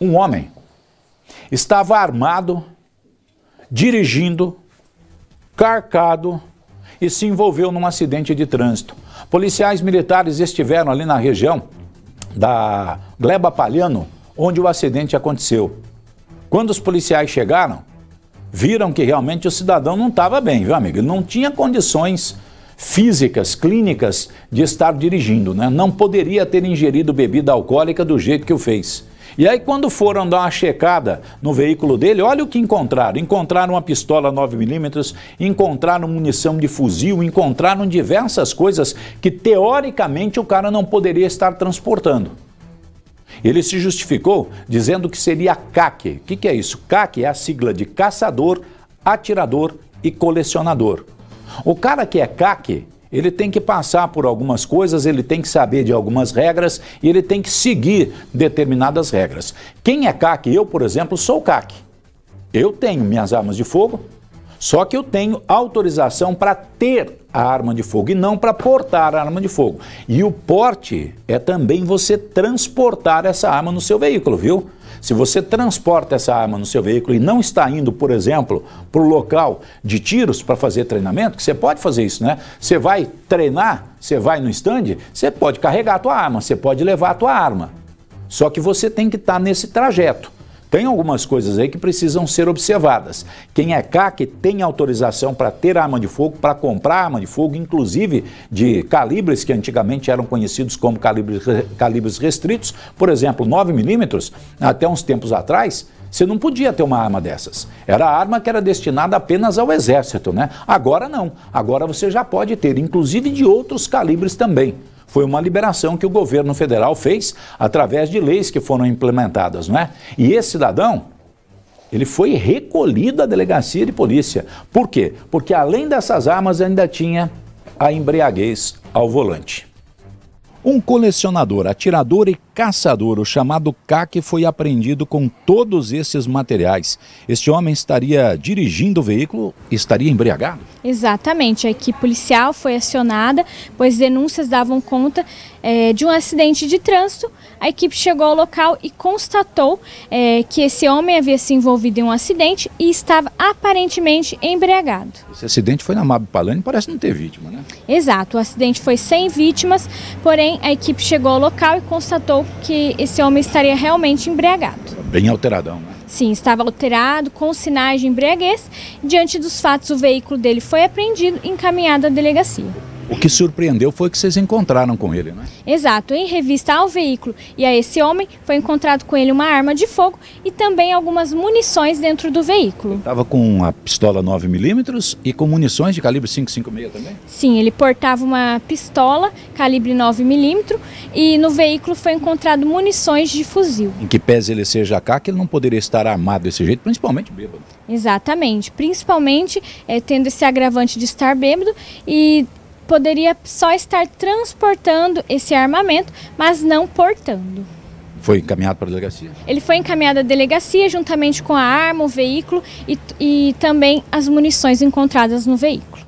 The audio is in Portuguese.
um homem estava armado, dirigindo, carcado e se envolveu num acidente de trânsito. Policiais militares estiveram ali na região da Gleba Palhano, onde o acidente aconteceu. Quando os policiais chegaram, viram que realmente o cidadão não estava bem, viu, amigo? não tinha condições físicas, clínicas de estar dirigindo, né? Não poderia ter ingerido bebida alcoólica do jeito que o fez. E aí, quando foram dar uma checada no veículo dele, olha o que encontraram. Encontraram uma pistola 9mm, encontraram munição de fuzil, encontraram diversas coisas que, teoricamente, o cara não poderia estar transportando. Ele se justificou dizendo que seria CAC. O que, que é isso? CAC é a sigla de caçador, atirador e colecionador. O cara que é CAC ele tem que passar por algumas coisas, ele tem que saber de algumas regras e ele tem que seguir determinadas regras. Quem é CAC? Eu, por exemplo, sou CAC. Eu tenho minhas armas de fogo, só que eu tenho autorização para ter a arma de fogo e não para portar a arma de fogo. E o porte é também você transportar essa arma no seu veículo, viu? Se você transporta essa arma no seu veículo e não está indo, por exemplo, para o local de tiros para fazer treinamento, que você pode fazer isso, né? Você vai treinar, você vai no stand, você pode carregar a tua arma, você pode levar a tua arma. Só que você tem que estar tá nesse trajeto. Tem algumas coisas aí que precisam ser observadas. Quem é CAC tem autorização para ter arma de fogo, para comprar arma de fogo, inclusive de calibres que antigamente eram conhecidos como calibres, calibres restritos, por exemplo, 9mm, até uns tempos atrás, você não podia ter uma arma dessas. Era a arma que era destinada apenas ao exército, né? Agora não. Agora você já pode ter, inclusive de outros calibres também. Foi uma liberação que o governo federal fez através de leis que foram implementadas, não é? E esse cidadão, ele foi recolhido à delegacia de polícia. Por quê? Porque além dessas armas ainda tinha a embriaguez ao volante. Um colecionador, atirador e caçador, o chamado CAC, foi apreendido com todos esses materiais. Este homem estaria dirigindo o veículo, estaria embriagado? Exatamente. A equipe policial foi acionada, pois denúncias davam conta é, de um acidente de trânsito. A equipe chegou ao local e constatou é, que esse homem havia se envolvido em um acidente e estava aparentemente embriagado. Esse acidente foi na Mab Palani, parece não ter vítima, né? Exato. O acidente foi sem vítimas, porém a equipe chegou ao local e constatou que esse homem estaria realmente embriagado. Bem alteradão, né? Sim, estava alterado, com sinais de embriaguez. Diante dos fatos, o veículo dele foi apreendido e encaminhado à delegacia. O que surpreendeu foi que vocês encontraram com ele, né? Exato. Em revista ao veículo e a esse homem, foi encontrado com ele uma arma de fogo e também algumas munições dentro do veículo. Estava com uma pistola 9mm e com munições de calibre 5,56 também? Sim, ele portava uma pistola calibre 9mm e no veículo foi encontrado munições de fuzil. Em que pese ele seja cá, que ele não poderia estar armado desse jeito, principalmente bêbado. Exatamente. Principalmente é, tendo esse agravante de estar bêbado e poderia só estar transportando esse armamento, mas não portando. Foi encaminhado para a delegacia? Ele foi encaminhado à delegacia juntamente com a arma, o veículo e, e também as munições encontradas no veículo.